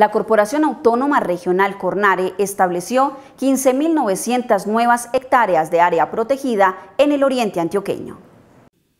la Corporación Autónoma Regional Cornare estableció 15.900 nuevas hectáreas de área protegida en el oriente antioqueño.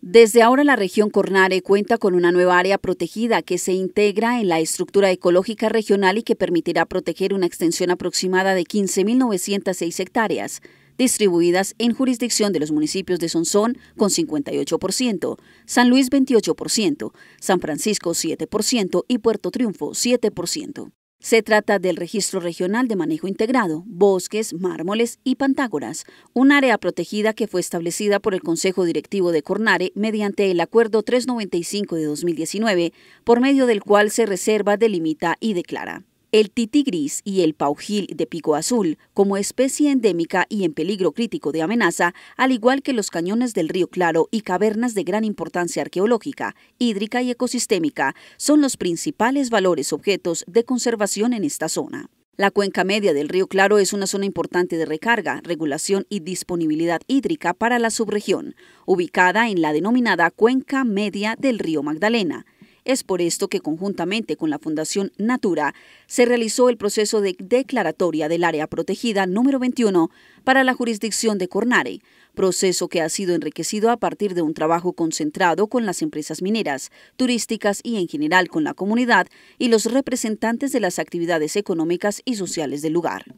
Desde ahora la región Cornare cuenta con una nueva área protegida que se integra en la estructura ecológica regional y que permitirá proteger una extensión aproximada de 15.906 hectáreas distribuidas en jurisdicción de los municipios de Sonsón con 58%, San Luis 28%, San Francisco 7% y Puerto Triunfo 7%. Se trata del Registro Regional de Manejo Integrado, Bosques, Mármoles y Pantágoras, un área protegida que fue establecida por el Consejo Directivo de Cornare mediante el Acuerdo 395 de 2019, por medio del cual se reserva, delimita y declara. El tití gris y el paujil de pico azul, como especie endémica y en peligro crítico de amenaza, al igual que los cañones del río Claro y cavernas de gran importancia arqueológica, hídrica y ecosistémica, son los principales valores objetos de conservación en esta zona. La cuenca media del río Claro es una zona importante de recarga, regulación y disponibilidad hídrica para la subregión, ubicada en la denominada cuenca media del río Magdalena es por esto que conjuntamente con la Fundación Natura se realizó el proceso de declaratoria del área protegida número 21 para la jurisdicción de Cornare, proceso que ha sido enriquecido a partir de un trabajo concentrado con las empresas mineras, turísticas y en general con la comunidad y los representantes de las actividades económicas y sociales del lugar.